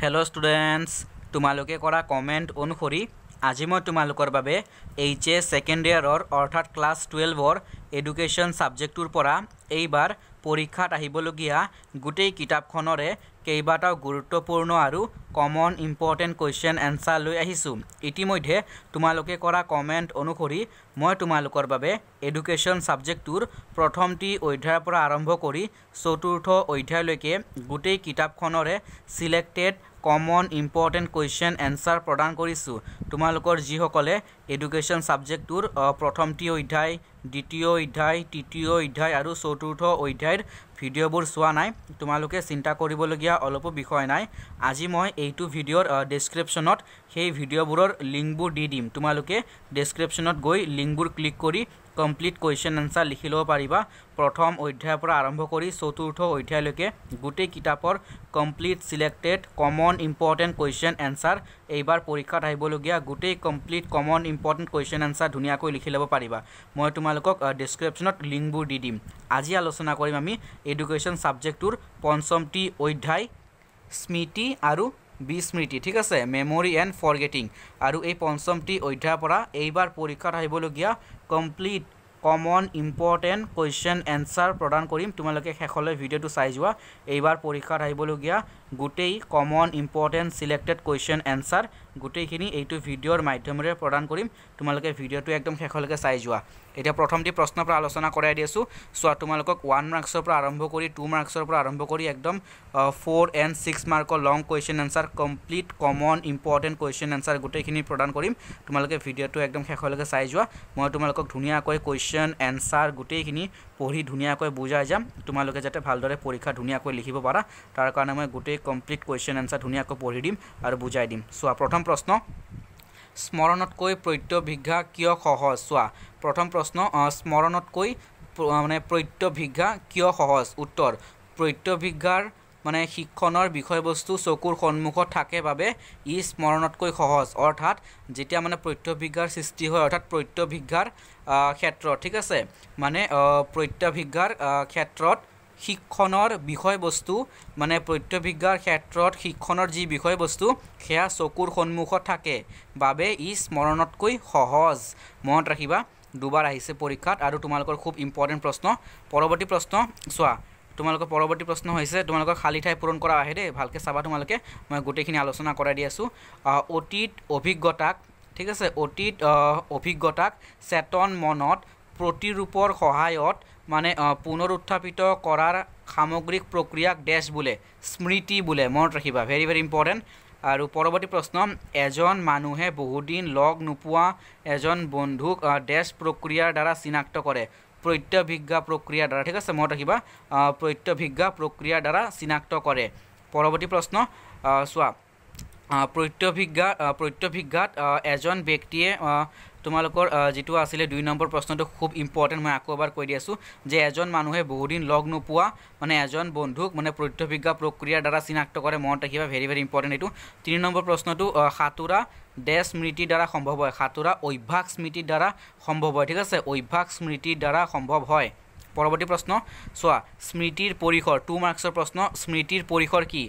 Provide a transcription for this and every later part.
hello' students তোমালোকে কৰা comment অনুসৰি আজি মই তোমালোকৰ বাবে এইচ এ ছেকেণ্ড ইয়াৰৰ অৰ্থাৎ ক্লাছ টুৱেলভৰ এডুকেশ্যন ছাবজেক্টটোৰ পৰা এইবাৰ পৰীক্ষাত আহিবলগীয়া গোটেই কিতাপখনৰে কেইবাটাও গুৰুত্বপূৰ্ণ আৰু কমন ইম্পৰ্টেণ্ট কুৱেশ্যন এনচাৰ লৈ আহিছোঁ ইতিমধ্যে তোমালোকে কৰা কমেণ্ট অনুসৰি মই তোমালোকৰ বাবে এডুকেশ্যন ছাবজেক্টটোৰ প্ৰথমটি অধ্যায়ৰ পৰা আৰম্ভ কৰি চতুৰ্থ অধ্যায়লৈকে গোটেই কিতাপখনৰে selected common important question answer প্ৰদান কৰিছোঁ তোমালোকৰ যিসকলে এডুকেশ্যন ছাবজেক্টটোৰ প্ৰথমটি অধ্যায় দ্বিতীয় অধ্যায় তৃতীয় অধ্যায় আৰু চতুৰ্থ অধ্যায়ৰ ভিডিঅ'বোৰ চোৱা নাই তোমালোকে চিন্তা কৰিবলগীয়া অলপো বিষয় নাই আজি মই এইটো ভিডিঅ'ৰ ডেছক্ৰিপশ্যনত সেই ভিডিঅ'বোৰৰ লিংকবোৰ দি দিম তোমালোকে ডেছক্ৰিপশ্যনত গৈ লিংকবোৰ ক্লিক কৰি কমপ্লিট কুৱেশ্যন এনচাৰ লিখি ল'ব পাৰিবা প্ৰথম অধ্যায়ৰ পৰা আৰম্ভ কৰি চতুৰ্থ অধ্যায়লৈকে গোটেই কিতাপৰ complete selected common important question answer এইবাৰ পৰীক্ষাত আহিবলগীয়া গোটেই complete common important question answer ধুনীয়াকৈ লিখি ল'ব পাৰিবা মই তোমালোকক ডিছক্ৰিপশ্যনত লিংকবোৰ দি দিম আজি আলোচনা কৰিম আমি এডুকেশ্যন ছাবজেক্টটোৰ পঞ্চমটি অধ্যায় স্মৃতি আৰু বিস্মৃতি ঠিক আছে মেমৰি এণ্ড ফৰগেটিং আৰু এই পঞ্চমটি অধ্যায়ৰ পৰা এইবাৰ পৰীক্ষাত আহিবলগীয়া complete common important question answer প্ৰদান কৰিম তোমালোকে শেষলৈ ভিডিঅ'টো চাই যোৱা এইবাৰ পৰীক্ষাত আহিবলগীয়া গোটেই common important selected question answer গোটেইখিনি এইটো ভিডিঅ'ৰ মাধ্যমেৰে প্ৰদান কৰিম তোমালোকে ভিডিঅ'টো একদম শেষলৈকে চাই যোৱা এতিয়া প্ৰথমটি প্ৰশ্নৰ পৰা আলোচনা কৰাই দি আছোঁ চোৱা তোমালোকক ওৱান মাৰ্কছৰ পৰা আৰম্ভ কৰি টু মাৰ্কছৰ পৰা আৰম্ভ কৰি একদম ফ'ৰ এণ্ড ছিক্স মাৰ্কৰ long question answer complete common important question answer গোটেইখিনি প্ৰদান কৰিম তোমালোকে ভিডিঅ'টো একদম শেষলৈকে চাই যোৱা মই তোমালোকক ধুনীয়াকৈ কুৱেশ্যন এনচাৰ গোটেইখিনি পঢ়ি ধুনীয়াকৈ বুজাই যাম তোমালোকে যাতে ভালদৰে পৰীক্ষা ধুনীয়াকৈ লিখিব পাৰা তাৰ কাৰণে মই গোটেই কমপ্লিট কুৱেশ্যন এনচাৰ ধুনীয়াকৈ পঢ়ি দিম আৰু বুজাই দিম চোৱা প্ৰথম প্ৰশ্ন স্মৰণতকৈ প্ৰত্যভিজ্ঞা কিয় সহজ চোৱা প্ৰথম প্ৰশ্ন স্মৰণতকৈ মানে প্ৰত্যভিজ্ঞা কিয় সহজ উত্তৰ প্ৰত্যভিজ্ঞাৰ মানে শিক্ষণৰ বিষয়বস্তু চকুৰ সন্মুখত থাকে বাবে ই স্মৰণতকৈ সহজ অৰ্থাৎ যেতিয়া মানে প্ৰত্যভিজ্ঞাৰ সৃষ্টি হয় অৰ্থাৎ প্ৰত্যভিজ্ঞাৰ ক্ষেত্ৰত ঠিক আছে মানে প্ৰত্যভিজ্ঞাৰ ক্ষেত্ৰত শিক্ষণৰ বিষয়বস্তু মানে প্ৰত্যভিজ্ঞাৰ ক্ষেত্ৰত শিক্ষণৰ যি বিষয়বস্তু সেয়া চকুৰ সন্মুখত থাকে বাবে ই স্মৰণতকৈ সহজ মনত ৰাখিবা দুবাৰ আহিছে পৰীক্ষাত আৰু তোমালোকৰ খুব ইম্পৰ্টেণ্ট প্ৰশ্ন পৰৱৰ্তী প্ৰশ্ন চোৱা তোমালোকৰ পৰৱৰ্তী প্ৰশ্ন হৈছে তোমালোকৰ খালী ঠাই পূৰণ কৰা আহে দেই ভালকৈ চাবা তোমালোকে মই গোটেইখিনি আলোচনা কৰাই দি আছোঁ অতীত অভিজ্ঞতাক ঠিক আছে অতীত অভিজ্ঞতাক চেতন মনত প্ৰতিৰূপৰ সহায়ত মানে পুনৰ উত্থাপিত কৰাৰ সামগ্ৰিক প্ৰক্ৰিয়াক দেশ বোলে স্মৃতি বোলে মনত ৰাখিবা ভেৰি ভেৰি ইম্পৰ্টেণ্ট আৰু পৰৱৰ্তী প্ৰশ্ন এজন মানুহে বহুদিন লগ নোপোৱা এজন বন্ধুক দেশ প্ৰক্ৰিয়াৰ দ্বাৰা চিনাক্ত কৰে প্ৰত্যভিজ্ঞা প্ৰক্ৰিয়াৰ দ্বাৰা ঠিক আছে মনত ৰাখিবা প্ৰত্যভিজ্ঞা প্ৰক্ৰিয়াৰ দ্বাৰা চিনাক্ত কৰে পৰৱৰ্তী প্ৰশ্ন চোৱা প্ৰত্যভিজ্ঞা প্ৰত্যভিজ্ঞাত এজন ব্যক্তিয়ে তোমালোকৰ যিটো আছিলে দুই নম্বৰ প্ৰশ্নটো খুব ইম্পৰ্টেণ্ট মই আকৌ এবাৰ কৈ দি আছোঁ যে এজন মানুহে বহুদিন লগ নোপোৱা মানে এজন বন্ধুক মানে প্ৰত্যভিজ্ঞা প্ৰক্ৰিয়াৰ দ্বাৰা চিনাক্ত কৰে মনত ৰাখিবা ভেৰি ভেৰি ইম্পৰ্টেণ্ট এইটো তিনি নম্বৰ প্ৰশ্নটো সাঁতোৰা ডেছ স্মৃতিৰ দ্বাৰা সম্ভৱ হয় সাঁতোৰা অভ্যাস স্মৃতিৰ দ্বাৰা সম্ভৱ হয় ঠিক আছে অভ্যাস স্মৃতিৰ দ্বাৰা সম্ভৱ হয় পৰৱৰ্তী প্ৰশ্ন চোৱা স্মৃতিৰ পৰিসৰ টু মাৰ্কছৰ প্ৰশ্ন স্মৃতিৰ পৰিসৰ কি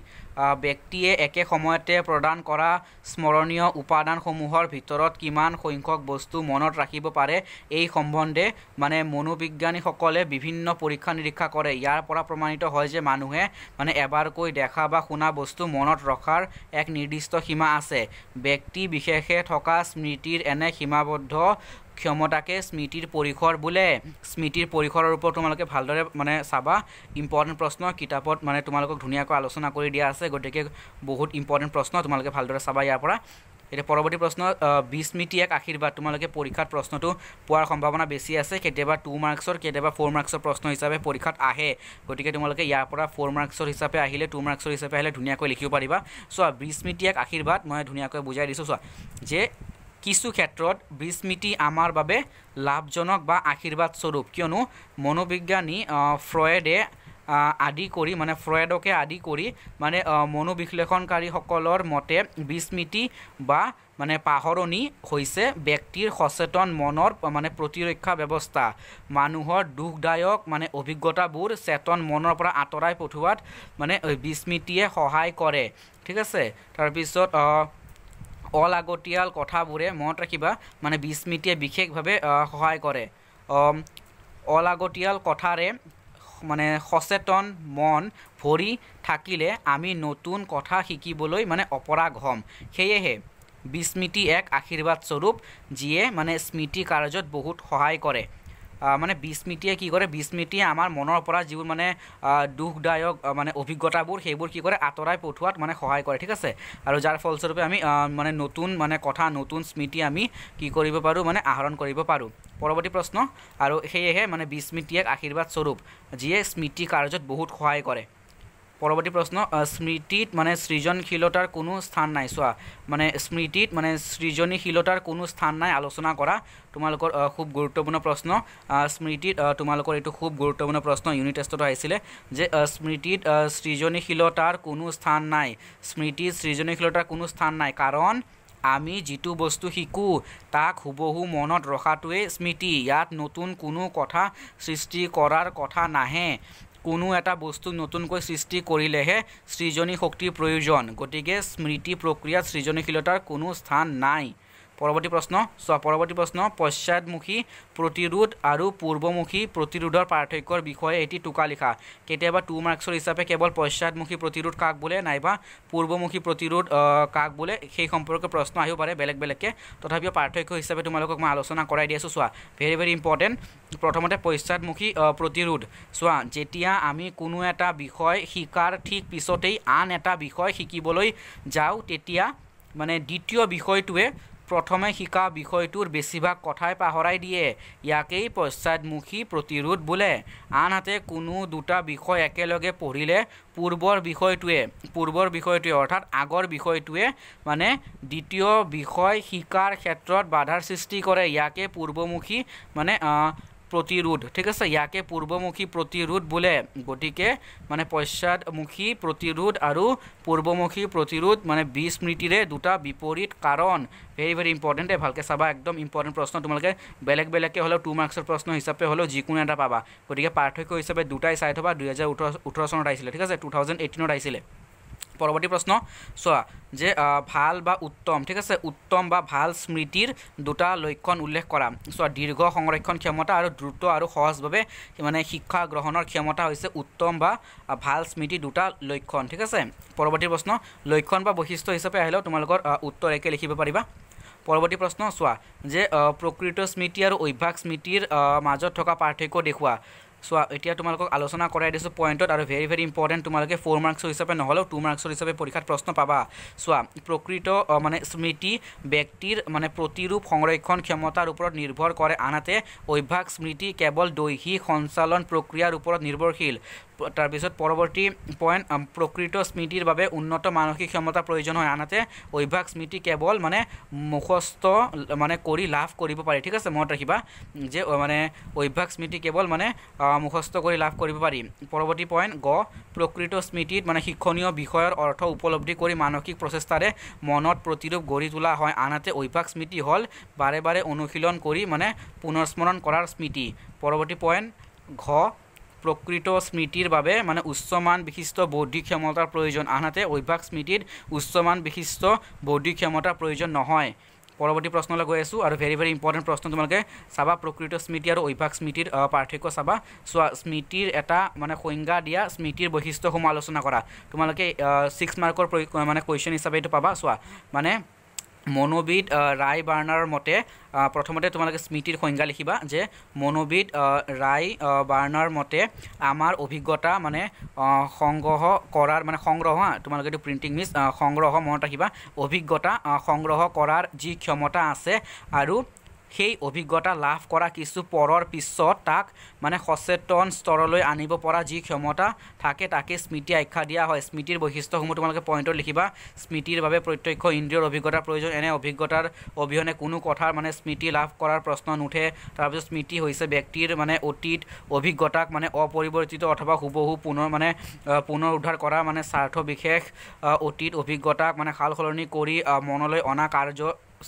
ব্যক্তিয়ে একে সময়তে প্ৰদান কৰা স্মৰণীয় উপাদানসমূহৰ ভিতৰত কিমান সংখ্যক বস্তু মনত ৰাখিব পাৰে এই সম্বন্ধে মানে মনোবিজ্ঞানীসকলে বিভিন্ন পৰীক্ষা নিৰীক্ষা কৰে ইয়াৰ পৰা প্ৰমাণিত হয় যে মানুহে মানে এবাৰকৈ দেখা বা শুনা বস্তু মনত ৰখাৰ এক নিৰ্দিষ্ট সীমা আছে ব্যক্তি বিশেষে থকা স্মৃতিৰ এনে সীমাবদ্ধ ক্ষমতাকে স্মৃতিৰ পৰিসৰ বোলে স্মৃতিৰ পৰিসৰৰ ওপৰত তোমালোকে ভালদৰে মানে চাবা ইম্পৰ্টেণ্ট প্ৰশ্ন কিতাপত মানে তোমালোকক ধুনীয়াকৈ আলোচনা কৰি দিয়া আছে গতিকে বহুত ইম্পৰ্টেণ্ট প্ৰশ্ন তোমালোকে ভালদৰে চাবা ইয়াৰ পৰা এতিয়া পৰৱৰ্তী প্ৰশ্ন বিস্মৃতি এক আশীৰ্বাদ তোমালোকে পৰীক্ষাত প্ৰশ্নটো পোৱাৰ সম্ভাৱনা বেছি আছে কেতিয়াবা টু মাৰ্কছৰ কেতিয়াবা ফ'ৰ মাৰ্কছৰ প্ৰশ্ন হিচাপে পৰীক্ষাত আহে গতিকে তোমালোকে ইয়াৰ পৰা ফ'ৰ মাৰ্কছৰ হিচাপে আহিলে টু মাৰ্কছৰ হিচাপে আহিলে ধুনীয়াকৈ লিখিব পাৰিবা চোৱা বিস্মৃতি এক আশীৰ্বাদ মই ধুনীয়াকৈ বুজাই দিছোঁ চোৱা যে কিছু ক্ষেত্ৰত বিস্মৃতি আমাৰ বাবে লাভজনক বা আশীৰ্বাদ স্বৰূপ কিয়নো মনোবিজ্ঞানী ফ্ৰয়েডে আদি কৰি মানে ফ্ৰয়েডকে আদি কৰি মানে মনোবিশ্লেষণকাৰীসকলৰ মতে বিস্মৃতি বা মানে পাহৰণি হৈছে ব্যক্তিৰ সচেতন মনৰ মানে প্ৰতিৰক্ষা ব্যৱস্থা মানুহৰ দুখদায়ক মানে অভিজ্ঞতাবোৰ চেতন মনৰ পৰা আঁতৰাই পঠোৱাত মানে বিস্মৃতিয়ে সহায় কৰে ঠিক আছে তাৰপিছত অলাগতিয়াল কথাবোৰে মনত ৰাখিবা মানে বিস্মৃতিয়ে বিশেষভাৱে সহায় কৰে অলাগতিয়াল কথাৰে মানে সচেতন মন ভৰি থাকিলে আমি নতুন কথা শিকিবলৈ মানে অপৰাগ হ'ম সেয়েহে বিস্মৃতি এক আশীৰ্বাদস্বৰূপ যিয়ে মানে স্মৃতি কাৰ্যত বহুত সহায় কৰে মানে বিস্মৃতিয়ে কি কৰে বিস্মৃতিয়ে আমাৰ মনৰ পৰা যিবোৰ মানে দুখদায়ক মানে অভিজ্ঞতাবোৰ সেইবোৰ কি কৰে আঁতৰাই পঠোৱাত মানে সহায় কৰে ঠিক আছে আৰু যাৰ ফলস্বৰূপে আমি মানে নতুন মানে কথা নতুন স্মৃতি আমি কি কৰিব পাৰোঁ মানে আহৰণ কৰিব পাৰোঁ পৰৱৰ্তী প্ৰশ্ন আৰু সেয়েহে মানে বিস্মৃতিয়ে আশীৰ্বাদস্বৰূপ যিয়ে স্মৃতি কাৰ্যত বহুত সহায় কৰে পৰৱৰ্তী প্ৰশ্ন স্মৃতিত মানে সৃজনশীলতাৰ কোনো স্থান নাই চোৱা মানে স্মৃতিত মানে সৃজনীশীলতাৰ কোনো স্থান নাই আলোচনা কৰা তোমালোকৰ খুব গুৰুত্বপূৰ্ণ প্ৰশ্ন স্মৃতিত তোমালোকৰ এইটো খুব গুৰুত্বপূৰ্ণ প্ৰশ্ন ইউনিট টেষ্টত আহিছিলে যে স্মৃতিত সৃজনীশীলতাৰ কোনো স্থান নাই স্মৃতিত সৃজনীশীলতাৰ কোনো স্থান নাই কাৰণ আমি যিটো বস্তু শিকোঁ তাক হুবহু মনত ৰখাটোৱেই স্মৃতি ইয়াত নতুন কোনো কথা সৃষ্টি কৰাৰ কথা নাহে কোনো এটা বস্তু নতুনকৈ সৃষ্টি কৰিলেহে সৃজনী শক্তিৰ প্ৰয়োজন গতিকে স্মৃতি প্ৰক্ৰিয়াত সৃজনীশীলতাৰ কোনো স্থান নাই পৰৱৰ্তী প্ৰশ্ন চোৱা পৰৱৰ্তী প্ৰশ্ন পশ্চাদমুখী প্ৰতিৰোধ আৰু পূৰ্বমুখী প্ৰতিৰোধৰ পাৰ্থক্যৰ বিষয়ে এটি টোকা লিখা কেতিয়াবা টু মাৰ্কছৰ হিচাপে কেৱল পশ্চাদমুখী প্ৰতিৰোধ কাক বোলে নাইবা পূৰ্বমুখী প্ৰতিৰোধ কাক বোলে সেই সম্পৰ্কে প্ৰশ্ন আহিব পাৰে বেলেগ বেলেগকৈ তথাপিও পাৰ্থক্য হিচাপে তোমালোকক মই আলোচনা কৰাই দি আছোঁ চোৱা ভেৰি ভেৰি ইম্পৰ্টেণ্ট প্ৰথমতে পশ্চাদমুখী প্ৰতিৰোধ চোৱা যেতিয়া আমি কোনো এটা বিষয় শিকাৰ ঠিক পিছতেই আন এটা বিষয় শিকিবলৈ যাওঁ তেতিয়া মানে দ্বিতীয় বিষয়টোৱে প্ৰথমে শিকা বিষয়টোৰ বেছিভাগ কথাই পাহৰাই দিয়ে ইয়াকেই পশ্চাদমুখী প্ৰতিৰোধ বোলে আনহাতে কোনো দুটা বিষয় একেলগে পঢ়িলে পূৰ্বৰ বিষয়টোৱে পূৰ্বৰ বিষয়টোৱে অৰ্থাৎ আগৰ বিষয়টোৱে মানে দ্বিতীয় বিষয় শিকাৰ ক্ষেত্ৰত বাধাৰ সৃষ্টি কৰে ইয়াকে পূৰ্বমুখী মানে প্ৰতিৰোধ ঠিক আছে ইয়াকে পূৰ্বমুখী প্ৰতিৰোধ বোলে গতিকে মানে পশ্চাদমুখী প্ৰতিৰোধ আৰু পূৰ্বমুখী প্ৰতিৰোধ মানে বিস্মৃতিৰে দুটা বিপৰীত কাৰণ ভেৰি ভেৰি ইম্পৰ্টেণ্ট দেই ভালকৈ চাবা একদম ইম্পৰ্টেণ্ট প্ৰশ্ন তোমালোকে বেলেগ বেলেগকৈ হ'লেও টু মাৰ্কছৰ প্ৰশ্ন হিচাপে হ'লেও যিকোনো এটা পাবা গতিকে পাৰ্থক্য হিচাপে দুটাই চাই থবা দুহেজাৰ ওঠৰ ওঠৰ চনত আহিছিলে ঠিক আছে টু থাউজেণ্ড এইটিনত আহিছিলে পৰৱৰ্তী প্ৰশ্ন চোৱা যে ভাল বা উত্তম ঠিক আছে উত্তম বা ভাল স্মৃতিৰ দুটা লক্ষণ উল্লেখ কৰা চোৱা দীৰ্ঘ সংৰক্ষণ ক্ষমতা আৰু দ্ৰুত আৰু সহজভাৱে মানে শিক্ষা গ্ৰহণৰ ক্ষমতা হৈছে উত্তম বা ভাল স্মৃতি দুটা লক্ষণ ঠিক আছে পৰৱৰ্তী প্ৰশ্ন লক্ষণ বা বৈশিষ্ট্য হিচাপে আহিলেও তোমালোকৰ উত্তৰ একে লিখিব পাৰিবা পৰৱৰ্তী প্ৰশ্ন চোৱা যে প্ৰকৃত স্মৃতি আৰু অভ্যাস স্মৃতিৰ মাজত থকা পাৰ্থক্য দেখুওৱা চোৱা এতিয়া তোমালোকক আলোচনা কৰাই দিছোঁ পইণ্টত আৰু ভেৰি ভেৰি ইম্পৰ্টেণ্ট তোমালোকে ফ'ৰ মাৰ্কছৰ হিচাপে নহ'লেও টু মাৰ্কছৰ হিচাপে পৰীক্ষাত প্ৰশ্ন পাবা চোৱা প্ৰকৃত মানে স্মৃতি ব্যক্তিৰ মানে প্ৰতিৰূপ সংৰক্ষণ ক্ষমতাৰ ওপৰত নিৰ্ভৰ কৰে আনহাতে অভ্যাস স্মৃতি কেৱল দৈহিক সঞ্চালন প্ৰক্ৰিয়াৰ ওপৰত নিৰ্ভৰশীল তাৰপিছত পৰৱৰ্তী পইণ্ট প্ৰকৃত স্মৃতিৰ বাবে উন্নত মানসিক ক্ষমতা প্ৰয়োজন হয় আনহাতে অভ্যাস স্মৃতি কেৱল মানে মুখস্থ মানে কৰি লাভ কৰিব পাৰে ঠিক আছে মনত ৰাখিবা যে মানে অভ্যাস স্মৃতি কেৱল মানে মুখস্থ কৰি লাভ কৰিব পাৰি পৰৱৰ্তী পইণ্ট গ প্ৰকৃত স্মৃতিত মানে শিক্ষণীয় বিষয়ৰ অৰ্থ উপলব্ধি কৰি মানসিক প্ৰচেষ্টাৰে মনত প্ৰতিৰূপ গঢ়ি তোলা হয় আনহাতে অভ্যাস স্মৃতি হ'ল বাৰে বাৰে অনুশীলন কৰি মানে পুনৰস্মৰণ কৰাৰ স্মৃতি পৰৱৰ্তী পইণ্ট ঘ প্ৰকৃত স্মৃতিৰ বাবে মানে উচ্চমান বিশিষ্ট বৌদ্ধিক ক্ষমতাৰ প্ৰয়োজন আনহাতে অভ্যাস স্মৃতিত উচ্চমান বিশিষ্ট বৌদ্ধিক ক্ষমতাৰ প্ৰয়োজন নহয় পৰৱৰ্তী প্ৰশ্নলৈ গৈ আছোঁ আৰু ভেৰি ভেৰি ইম্পৰ্টেণ্ট প্ৰশ্ন তোমালোকে চাবা প্ৰকৃত স্মৃতি আৰু অভ্যাস স্মৃতিৰ পাৰ্থক্য চাবা চোৱা স্মৃতিৰ এটা মানে সংজ্ঞা দিয়া স্মৃতিৰ বৈশিষ্ট্যসমূহ আলোচনা কৰা তোমালোকে ছিক্স মাৰ্কৰ মানে কুৱেশ্যন হিচাপে এইটো পাবা চোৱা মানে মনোবিদ ৰাই বাৰ্ণাৰৰ মতে প্ৰথমতে তোমালোকে স্মৃতিৰ সংজ্ঞা লিখিবা যে মনোবিদ ৰাই বাৰ্ণাৰ মতে আমাৰ অভিজ্ঞতা মানে সংগ্ৰহ কৰাৰ মানে সংগ্ৰহ হা তোমালোকে এইটো প্ৰিণ্টিং মিছ সংগ্ৰহ মনত ৰাখিবা অভিজ্ঞতা সংগ্ৰহ কৰাৰ যি ক্ষমতা আছে আৰু সেই অভিজ্ঞতা লাভ কৰা কিছু পৰৰ পিছত তাক মানে সচেতন স্তৰলৈ আনিব পৰা যি ক্ষমতা থাকে তাকে স্মৃতি আখ্যা দিয়া হয় স্মৃতিৰ বৈশিষ্ট্যসমূহ তোমালোকে পইণ্টত লিখিবা স্মৃতিৰ বাবে প্ৰত্যক্ষ ইন্দ্ৰিয়ৰ অভিজ্ঞতাৰ প্ৰয়োজন এনে অভিজ্ঞতাৰ অবিহনে কোনো কথাৰ মানে স্মৃতি লাভ কৰাৰ প্ৰশ্ন নুঠে তাৰপিছত স্মৃতি হৈছে ব্যক্তিৰ মানে অতীত অভিজ্ঞতাক মানে অপৰিৱৰ্তিত অথবা হুবহু পুনৰ মানে পুনৰ উদ্ধাৰ কৰা মানে স্বাৰ্থ বিশেষ অতীত অভিজ্ঞতাক মানে সাল সলনি কৰি মনলৈ অনা কাৰ্য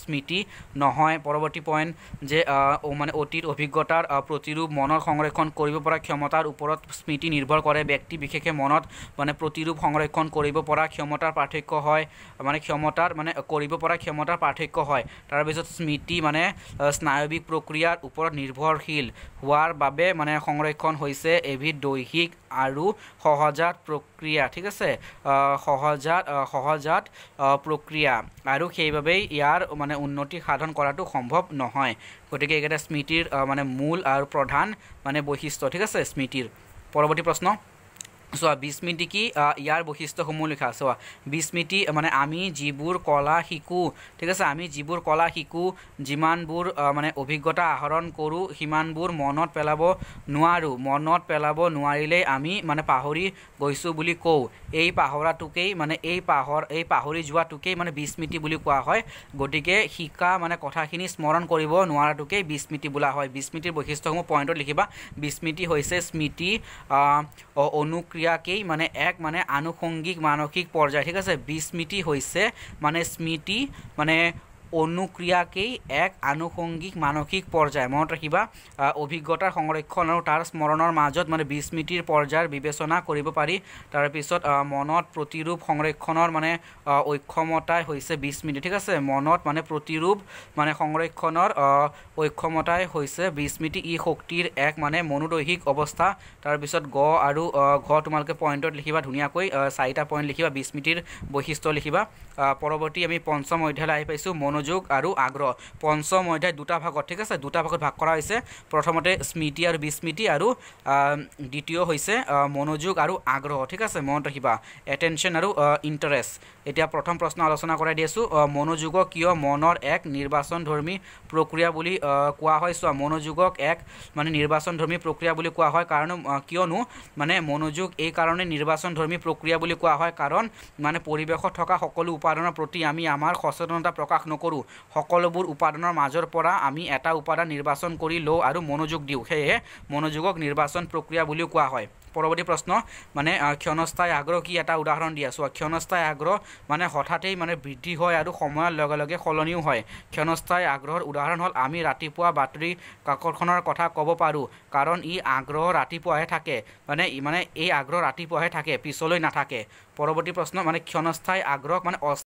স্মৃতি নহয় পৰৱৰ্তী পইণ্ট যে মানে অতীত অভিজ্ঞতাৰ প্ৰতিৰূপ মনৰ সংৰক্ষণ কৰিব পৰা ক্ষমতাৰ ওপৰত স্মৃতি নিৰ্ভৰ কৰে ব্যক্তি বিশেষে মনত মানে প্ৰতিৰূপ সংৰক্ষণ কৰিব পৰা ক্ষমতাৰ পাৰ্থক্য হয় মানে ক্ষমতাৰ মানে কৰিব পৰা ক্ষমতাৰ পাৰ্থক্য হয় তাৰপিছত স্মৃতি মানে স্নায়ৱিক প্ৰক্ৰিয়াৰ ওপৰত নিৰ্ভৰশীল হোৱাৰ বাবে মানে সংৰক্ষণ হৈছে এবিধ দৈহিক আৰু সহজাত প্ৰক্ৰিয়া ঠিক আছে সহজাত সহজাত প্ৰক্ৰিয়া আৰু সেইবাবেই ইয়াৰ মানে উন্নতি সাধন কৰাটো সম্ভৱ নহয় গতিকে এইকেইটা স্মৃতিৰ মানে মূল আৰু প্ৰধান মানে বৈশিষ্ট্য ঠিক আছে স্মৃতিৰ পৰৱৰ্তী প্ৰশ্ন চোৱা বিস্মৃতি কি ইয়াৰ বৈশিষ্ট্যসমূহ লিখা চোৱা বিস্মৃতি মানে আমি যিবোৰ কলা শিকোঁ ঠিক আছে আমি যিবোৰ কলা শিকোঁ যিমানবোৰ মানে অভিজ্ঞতা আহৰণ কৰোঁ সিমানবোৰ মনত পেলাব নোৱাৰোঁ মনত পেলাব নোৱাৰিলেই আমি মানে পাহৰি গৈছোঁ বুলি কওঁ এই পাহৰাটোকেই মানে এই পাহৰ এই পাহৰি যোৱাটোকেই মানে বিস্মৃতি বুলি কোৱা হয় গতিকে শিকা মানে কথাখিনি স্মৰণ কৰিব নোৱাৰাটোকেই বিস্মৃতি বোলা হয় বিস্মৃতিৰ বৈশিষ্ট্যসমূহ পইণ্টত লিখিবা বিস্মৃতি হৈছে স্মৃতি অনুক্ৰিয়া ক্ৰিয়াকেই মানে এক মানে আনুষংগিক মানসিক পৰ্যায় ঠিক আছে বিস্মৃতি হৈছে মানে স্মৃতি মানে অনুক্ৰিয়াকেই এক আনুষংগিক মানসিক পৰ্যায় মনত ৰাখিবা অভিজ্ঞতাৰ সংৰক্ষণ আৰু তাৰ স্মৰণৰ মাজত মানে বিস্মৃতিৰ পৰ্যায়ৰ বিবেচনা কৰিব পাৰি তাৰপিছত মনত প্ৰতিৰূপ সংৰক্ষণৰ মানে অক্ষমতাই হৈছে বিস্মৃতি ঠিক আছে মনত মানে প্ৰতিৰূপ মানে সংৰক্ষণৰ অক্ষমতাই হৈছে বিস্মৃতি ই শক্তিৰ এক মানে মনোদৈহিক অৱস্থা তাৰপিছত গ আৰু ঘ তোমালোকে পইণ্টত লিখিবা ধুনীয়াকৈ চাৰিটা পইণ্ট লিখিবা বিস্মৃতিৰ বৈশিষ্ট্য লিখিবা পৰৱৰ্তী আমি পঞ্চম অধ্যায়লৈ আহি পাইছোঁ মনো মনোযোগ আৰু আগ্ৰহ পঞ্চম অধ্যায় দুটা ভাগত ঠিক আছে দুটা ভাগত ভাগ কৰা হৈছে প্ৰথমতে স্মৃতি আৰু বিস্মৃতি আৰু দ্বিতীয় হৈছে মনোযোগ আৰু আগ্ৰহ ঠিক আছে মনত ৰাখিবা এটেনশ্যন আৰু ইণ্টাৰেষ্ট এতিয়া প্ৰথম প্ৰশ্ন আলোচনা কৰাই দি আছোঁ মনোযোগক কিয় মনৰ এক নিৰ্বাচনধৰ্মী প্ৰক্ৰিয়া বুলি কোৱা হয় চোৱা মনোযোগক এক মানে নিৰ্বাচনধৰ্মী প্ৰক্ৰিয়া বুলি কোৱা হয় কাৰণ কিয়নো মানে মনোযোগ এইকাৰণে নিৰ্বাচনধৰ্মী প্ৰক্ৰিয়া বুলি কোৱা হয় কাৰণ মানে পৰিৱেশত থকা সকলো উপাদানৰ প্ৰতি আমি আমাৰ সচেতনতা প্ৰকাশ নকৰোঁ সকলোবোৰ উপাদানৰ মাজৰ পৰা আমি এটা উপাদান নিৰ্বাচন কৰি লওঁ আৰু মনোযোগ দিওঁ সেয়েহে মনোযোগক নিৰ্বাচন প্ৰক্ৰিয়া বুলিও কোৱা হয় পৰৱৰ্তী প্ৰশ্ন মানে ক্ষণস্থায়ী আগ্ৰহ কি এটা উদাহৰণ দি আছোঁ ক্ষণস্থায়ী আগ্ৰহ মানে হঠাতেই মানে বৃদ্ধি হয় আৰু সময়ৰ লগে লগে সলনিও হয় ক্ষণস্থায়ী আগ্ৰহৰ উদাহৰণ হ'ল আমি ৰাতিপুৱা বাতৰি কাকতখনৰ কথা ক'ব পাৰোঁ কাৰণ ই আগ্ৰহ ৰাতিপুৱাহে থাকে মানে মানে এই আগ্ৰহ ৰাতিপুৱাহে থাকে পিছলৈ নাথাকে পৰৱৰ্তী প্ৰশ্ন মানে ক্ষণস্থায়ী আগ্ৰহ মানে